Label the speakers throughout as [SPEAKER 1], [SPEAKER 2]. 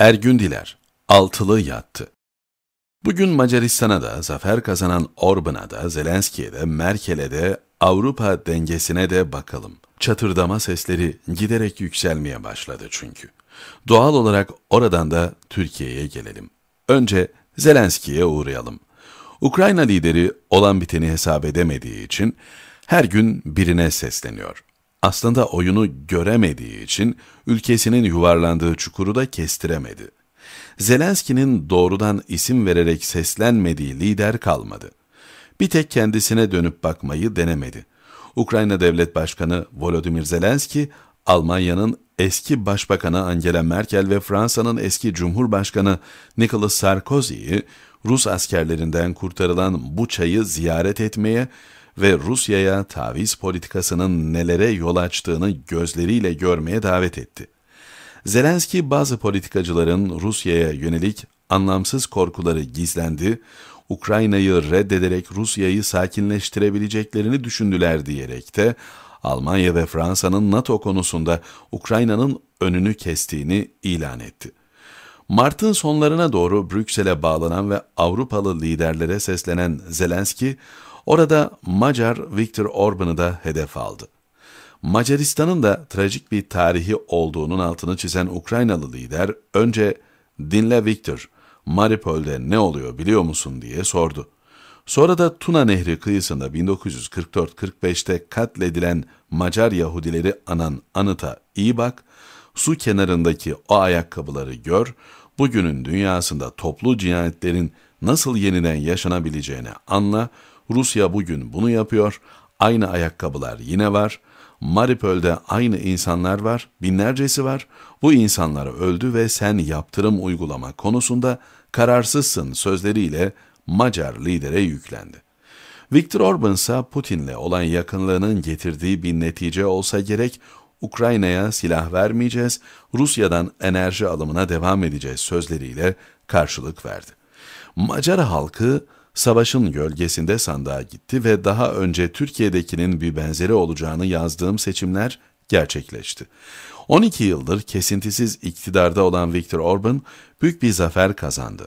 [SPEAKER 1] Ergün Diler, altılı yattı. Bugün Macaristan'a da, zafer kazanan Orban'a da, Zelenski'ye de, Merkel'e de, Avrupa dengesine de bakalım. Çatırdama sesleri giderek yükselmeye başladı çünkü. Doğal olarak oradan da Türkiye'ye gelelim. Önce Zelenski'ye uğrayalım. Ukrayna lideri olan biteni hesap edemediği için her gün birine sesleniyor. Aslında oyunu göremediği için ülkesinin yuvarlandığı çukuru da kestiremedi. Zelenski'nin doğrudan isim vererek seslenmediği lider kalmadı. Bir tek kendisine dönüp bakmayı denemedi. Ukrayna Devlet Başkanı Volodymyr Zelenski, Almanya'nın eski Başbakanı Angela Merkel ve Fransa'nın eski Cumhurbaşkanı Nicolas Sarkozy'yi Rus askerlerinden kurtarılan Buça'yı ziyaret etmeye ve Rusya'ya taviz politikasının nelere yol açtığını gözleriyle görmeye davet etti. Zelenski bazı politikacıların Rusya'ya yönelik anlamsız korkuları gizlendi, Ukrayna'yı reddederek Rusya'yı sakinleştirebileceklerini düşündüler diyerek de Almanya ve Fransa'nın NATO konusunda Ukrayna'nın önünü kestiğini ilan etti. Mart'ın sonlarına doğru Brüksel'e bağlanan ve Avrupalı liderlere seslenen Zelenski, Orada Macar Viktor Orban'ı da hedef aldı. Macaristan'ın da trajik bir tarihi olduğunun altını çizen Ukraynalı lider önce dinle Viktor, Maripol'de ne oluyor biliyor musun diye sordu. Sonra da Tuna Nehri kıyısında 1944-45'te katledilen Macar Yahudileri anan anıta iyi bak, su kenarındaki o ayakkabıları gör, bugünün dünyasında toplu cinayetlerin nasıl yeniden yaşanabileceğini anla, Rusya bugün bunu yapıyor. Aynı ayakkabılar yine var. Maripol'de aynı insanlar var, binlercesi var. Bu insanlar öldü ve sen yaptırım uygulama konusunda kararsızsın sözleriyle Macar lidere yüklendi. Viktor Orban ise Putin'le olan yakınlığının getirdiği bir netice olsa gerek Ukrayna'ya silah vermeyeceğiz, Rusya'dan enerji alımına devam edeceğiz sözleriyle karşılık verdi. Macar halkı Savaşın gölgesinde sandığa gitti ve daha önce Türkiye'dekinin bir benzeri olacağını yazdığım seçimler gerçekleşti. 12 yıldır kesintisiz iktidarda olan Viktor Orban büyük bir zafer kazandı.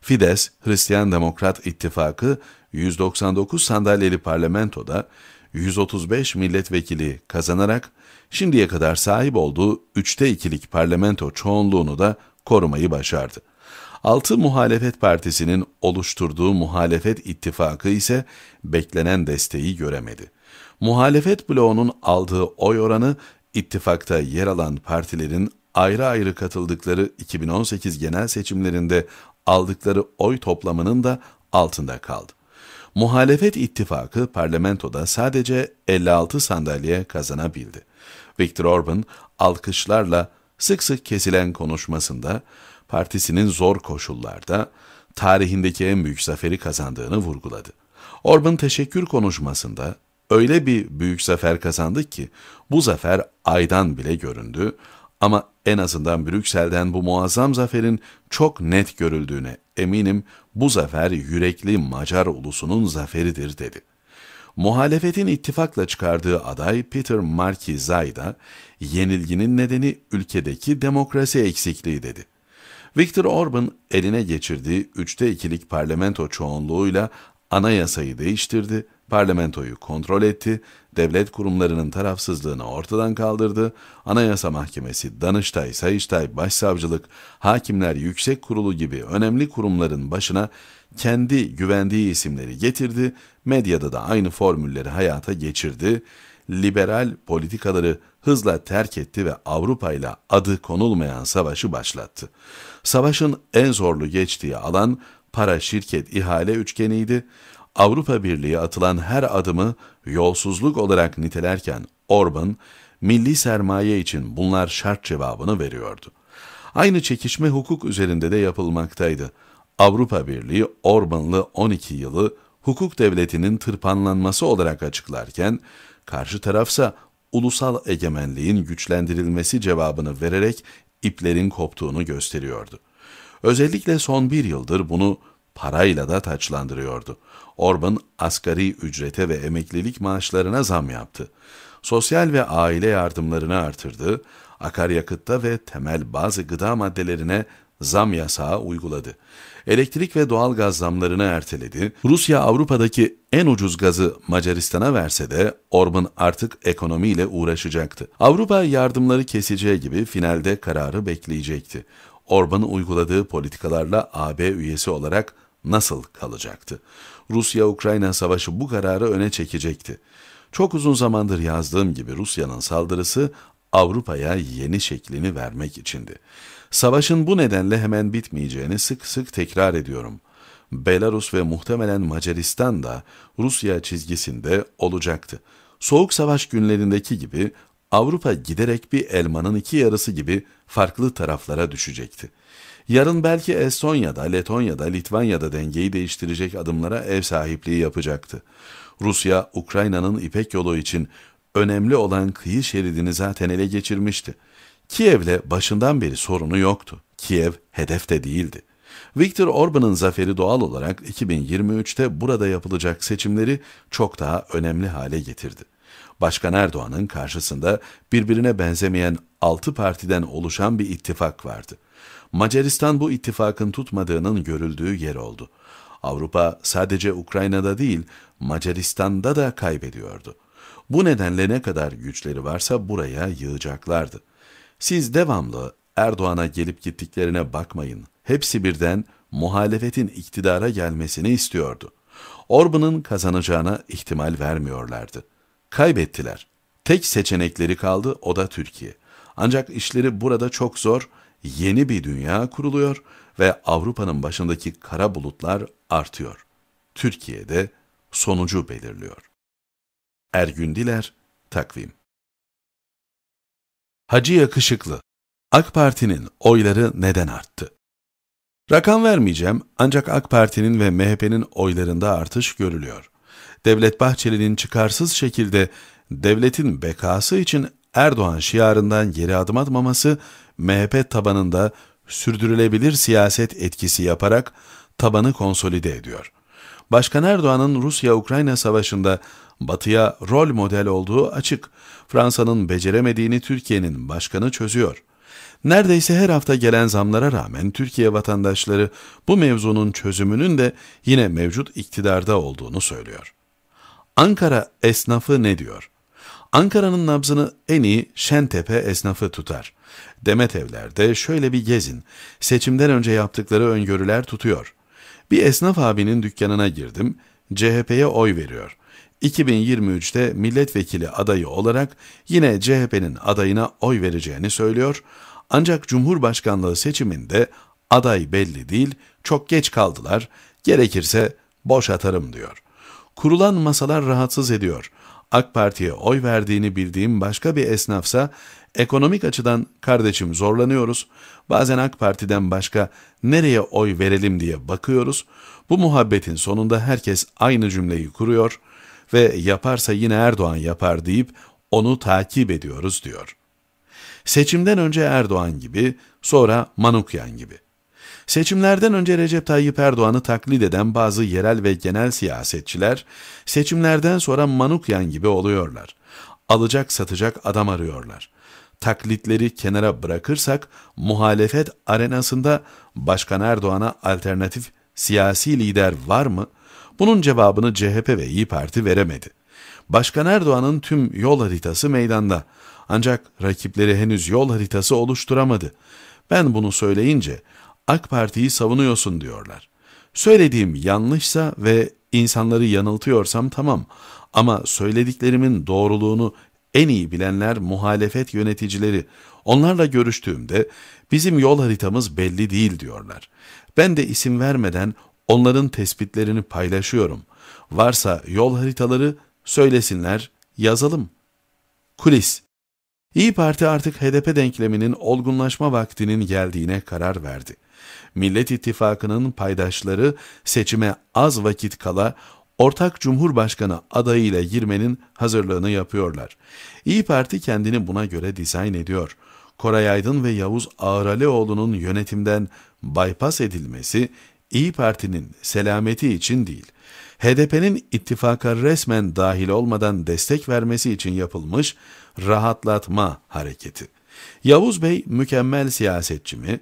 [SPEAKER 1] Fides, Hristiyan Demokrat İttifakı 199 sandalyeli parlamentoda 135 milletvekili kazanarak şimdiye kadar sahip olduğu 3'te 2'lik parlamento çoğunluğunu da korumayı başardı. Altı muhalefet partisinin oluşturduğu muhalefet ittifakı ise beklenen desteği göremedi. Muhalefet bloğunun aldığı oy oranı ittifakta yer alan partilerin ayrı ayrı katıldıkları 2018 genel seçimlerinde aldıkları oy toplamının da altında kaldı. Muhalefet ittifakı parlamentoda sadece 56 sandalye kazanabildi. Viktor Orban alkışlarla sık sık kesilen konuşmasında partisinin zor koşullarda tarihindeki en büyük zaferi kazandığını vurguladı. Orban teşekkür konuşmasında öyle bir büyük zafer kazandık ki bu zafer aydan bile göründü ama en azından Brüksel'den bu muazzam zaferin çok net görüldüğüne eminim bu zafer yürekli Macar ulusunun zaferidir dedi. Muhalefetin ittifakla çıkardığı aday Peter Markizay da yenilginin nedeni ülkedeki demokrasi eksikliği dedi. Viktor Orban eline geçirdiği üçte ikilik parlamento çoğunluğuyla anayasayı değiştirdi, parlamentoyu kontrol etti, devlet kurumlarının tarafsızlığını ortadan kaldırdı, Anayasa Mahkemesi, Danıştay, Sayıştay, Başsavcılık, Hakimler Yüksek Kurulu gibi önemli kurumların başına kendi güvendiği isimleri getirdi, medyada da aynı formülleri hayata geçirdi, liberal politikaları hızla terk etti ve Avrupa ile adı konulmayan savaşı başlattı. Savaşın en zorlu geçtiği alan para şirket ihale üçgeniydi. Avrupa Birliği atılan her adımı yolsuzluk olarak nitelerken Orban, milli sermaye için bunlar şart cevabını veriyordu. Aynı çekişme hukuk üzerinde de yapılmaktaydı. Avrupa Birliği Orbanlı 12 yılı hukuk devletinin tırpanlanması olarak açıklarken, karşı tarafsa ulusal egemenliğin güçlendirilmesi cevabını vererek iplerin koptuğunu gösteriyordu. Özellikle son bir yıldır bunu parayla da taçlandırıyordu. Orban asgari ücrete ve emeklilik maaşlarına zam yaptı. Sosyal ve aile yardımlarını artırdı, akaryakıtta ve temel bazı gıda maddelerine zam yasağı uyguladı. Elektrik ve doğal gaz zamlarını erteledi. Rusya Avrupa'daki en ucuz gazı Macaristan'a verse de Orban artık ekonomiyle uğraşacaktı. Avrupa yardımları keseceği gibi finalde kararı bekleyecekti. Orban'ın uyguladığı politikalarla AB üyesi olarak nasıl kalacaktı? Rusya-Ukrayna savaşı bu kararı öne çekecekti. Çok uzun zamandır yazdığım gibi Rusya'nın saldırısı Avrupa'ya yeni şeklini vermek içindi. Savaşın bu nedenle hemen bitmeyeceğini sık sık tekrar ediyorum. Belarus ve muhtemelen Macaristan da Rusya çizgisinde olacaktı. Soğuk savaş günlerindeki gibi Avrupa giderek bir elmanın iki yarısı gibi farklı taraflara düşecekti. Yarın belki Estonya'da, Letonya'da, Litvanya'da dengeyi değiştirecek adımlara ev sahipliği yapacaktı. Rusya, Ukrayna'nın İpek yolu için önemli olan kıyı şeridini zaten ele geçirmişti. Kiev'le başından beri sorunu yoktu. Kiev hedef de değildi. Viktor Orban'ın zaferi doğal olarak 2023'te burada yapılacak seçimleri çok daha önemli hale getirdi. Başkan Erdoğan'ın karşısında birbirine benzemeyen 6 partiden oluşan bir ittifak vardı. Macaristan bu ittifakın tutmadığının görüldüğü yer oldu. Avrupa sadece Ukrayna'da değil, Macaristan'da da kaybediyordu. Bu nedenle ne kadar güçleri varsa buraya yığacaklardı. Siz devamlı Erdoğan'a gelip gittiklerine bakmayın. Hepsi birden muhalefetin iktidara gelmesini istiyordu. Orban'ın kazanacağına ihtimal vermiyorlardı. Kaybettiler. Tek seçenekleri kaldı o da Türkiye. Ancak işleri burada çok zor, yeni bir dünya kuruluyor ve Avrupa'nın başındaki kara bulutlar artıyor. Türkiye'de sonucu belirliyor. Ergündiler, Takvim Hacı Yakışıklı AK Parti'nin oyları neden arttı? Rakam vermeyeceğim ancak AK Parti'nin ve MHP'nin oylarında artış görülüyor. Devlet Bahçeli'nin çıkarsız şekilde devletin bekası için Erdoğan şiarından geri adım atmaması MHP tabanında sürdürülebilir siyaset etkisi yaparak tabanı konsolide ediyor. Başkan Erdoğan'ın Rusya-Ukrayna savaşında batıya rol model olduğu açık. Fransa'nın beceremediğini Türkiye'nin başkanı çözüyor. Neredeyse her hafta gelen zamlara rağmen Türkiye vatandaşları bu mevzunun çözümünün de yine mevcut iktidarda olduğunu söylüyor. Ankara esnafı ne diyor? Ankara'nın nabzını en iyi Şentepe esnafı tutar. Demet evlerde şöyle bir gezin. Seçimden önce yaptıkları öngörüler tutuyor. Bir esnaf abinin dükkanına girdim. CHP'ye oy veriyor. 2023'te milletvekili adayı olarak yine CHP'nin adayına oy vereceğini söylüyor. Ancak Cumhurbaşkanlığı seçiminde aday belli değil, çok geç kaldılar, gerekirse boş atarım diyor. Kurulan masalar rahatsız ediyor. AK Parti'ye oy verdiğini bildiğim başka bir esnafsa ekonomik açıdan kardeşim zorlanıyoruz. Bazen AK Parti'den başka nereye oy verelim diye bakıyoruz. Bu muhabbetin sonunda herkes aynı cümleyi kuruyor ve yaparsa yine Erdoğan yapar deyip onu takip ediyoruz diyor. Seçimden önce Erdoğan gibi, sonra Manukyan gibi. Seçimlerden önce Recep Tayyip Erdoğan'ı taklit eden bazı yerel ve genel siyasetçiler, seçimlerden sonra Manukyan gibi oluyorlar. Alacak satacak adam arıyorlar. Taklitleri kenara bırakırsak, muhalefet arenasında Başkan Erdoğan'a alternatif siyasi lider var mı? Bunun cevabını CHP ve İyi Parti veremedi. Başkan Erdoğan'ın tüm yol haritası meydanda. Ancak rakipleri henüz yol haritası oluşturamadı. Ben bunu söyleyince AK Parti'yi savunuyorsun diyorlar. Söylediğim yanlışsa ve insanları yanıltıyorsam tamam ama söylediklerimin doğruluğunu en iyi bilenler muhalefet yöneticileri. Onlarla görüştüğümde bizim yol haritamız belli değil diyorlar. Ben de isim vermeden onların tespitlerini paylaşıyorum. Varsa yol haritaları söylesinler, yazalım. Kulis İyi Parti artık HDP denkleminin olgunlaşma vaktinin geldiğine karar verdi. Millet İttifakı'nın paydaşları seçime az vakit kala ortak cumhurbaşkanı adayıyla girmenin hazırlığını yapıyorlar. İyi Parti kendini buna göre dizayn ediyor. Koray Aydın ve Yavuz Ağralioğlu'nun yönetimden bypass edilmesi İyi Parti'nin selameti için değil, HDP'nin ittifaka resmen dahil olmadan destek vermesi için yapılmış rahatlatma hareketi. Yavuz Bey mükemmel siyasetçi mi?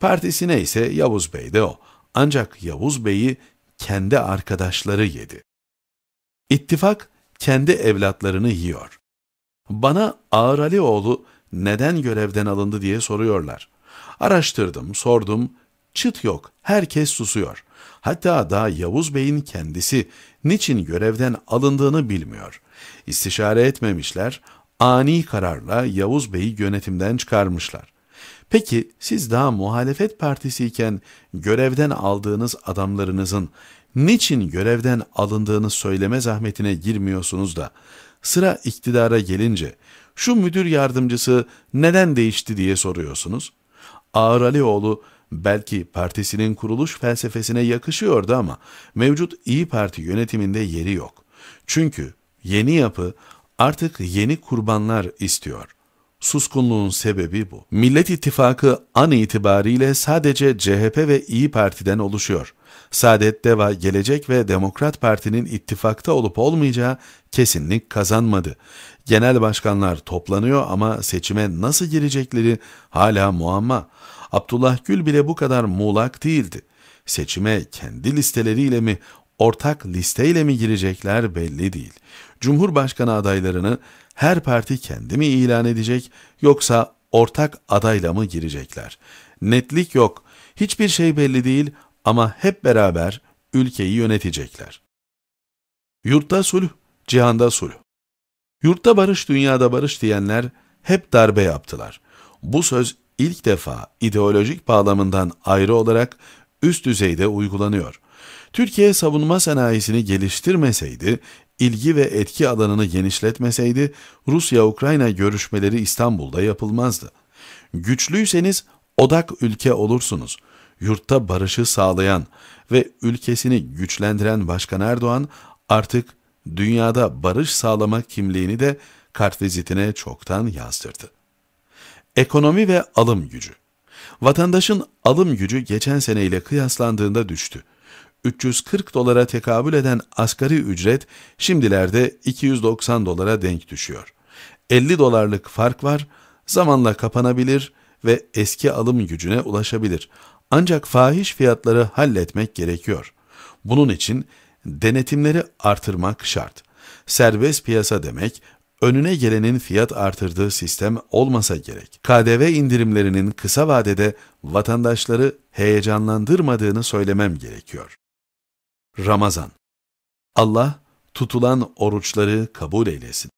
[SPEAKER 1] Partisine ise Yavuz Bey de o. Ancak Yavuz Bey'i kendi arkadaşları yedi. İttifak kendi evlatlarını yiyor. Bana Ağır Alioğlu neden görevden alındı diye soruyorlar. Araştırdım, sordum, çıt yok, herkes susuyor. Hatta daha Yavuz Bey'in kendisi niçin görevden alındığını bilmiyor. İstişare etmemişler, ani kararla Yavuz Bey'i yönetimden çıkarmışlar. Peki siz daha muhalefet partisiyken görevden aldığınız adamlarınızın niçin görevden alındığını söyleme zahmetine girmiyorsunuz da sıra iktidara gelince şu müdür yardımcısı neden değişti diye soruyorsunuz? Ağır Alioğlu belki partisinin kuruluş felsefesine yakışıyordu ama mevcut İyi Parti yönetiminde yeri yok. Çünkü yeni yapı artık yeni kurbanlar istiyor. Suskunluğun sebebi bu. Millet İttifakı an itibariyle sadece CHP ve İyi Parti'den oluşuyor. Saadet Deva, Gelecek ve Demokrat Parti'nin ittifakta olup olmayacağı kesinlik kazanmadı. Genel başkanlar toplanıyor ama seçime nasıl girecekleri hala muamma. Abdullah Gül bile bu kadar muğlak değildi. Seçime kendi listeleriyle mi, ortak listeyle mi girecekler belli değil. Cumhurbaşkanı adaylarını her parti kendi mi ilan edecek yoksa ortak adayla mı girecekler? Netlik yok. Hiçbir şey belli değil ama hep beraber ülkeyi yönetecekler. Yurtta sulh, cihanda sulh. Yurtta barış, dünyada barış diyenler hep darbe yaptılar. Bu söz ilk defa ideolojik bağlamından ayrı olarak üst düzeyde uygulanıyor. Türkiye savunma sanayisini geliştirmeseydi ilgi ve etki alanını genişletmeseydi Rusya-Ukrayna görüşmeleri İstanbul'da yapılmazdı. Güçlüyseniz odak ülke olursunuz. Yurtta barışı sağlayan ve ülkesini güçlendiren Başkan Erdoğan artık dünyada barış sağlama kimliğini de kartvizitine çoktan yazdırdı. Ekonomi ve alım gücü Vatandaşın alım gücü geçen seneyle kıyaslandığında düştü. 340 dolara tekabül eden asgari ücret şimdilerde 290 dolara denk düşüyor. 50 dolarlık fark var, zamanla kapanabilir ve eski alım gücüne ulaşabilir. Ancak fahiş fiyatları halletmek gerekiyor. Bunun için denetimleri artırmak şart. Serbest piyasa demek, önüne gelenin fiyat artırdığı sistem olmasa gerek. KDV indirimlerinin kısa vadede vatandaşları heyecanlandırmadığını söylemem gerekiyor. Ramazan Allah tutulan oruçları kabul eylesin.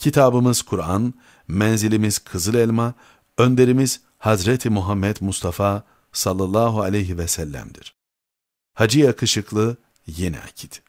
[SPEAKER 1] Kitabımız Kur'an, menzilimiz Kızıl Elma, önderimiz Hazreti Muhammed Mustafa sallallahu aleyhi ve sellem'dir. Hacı Yakışıklı Yeni Akit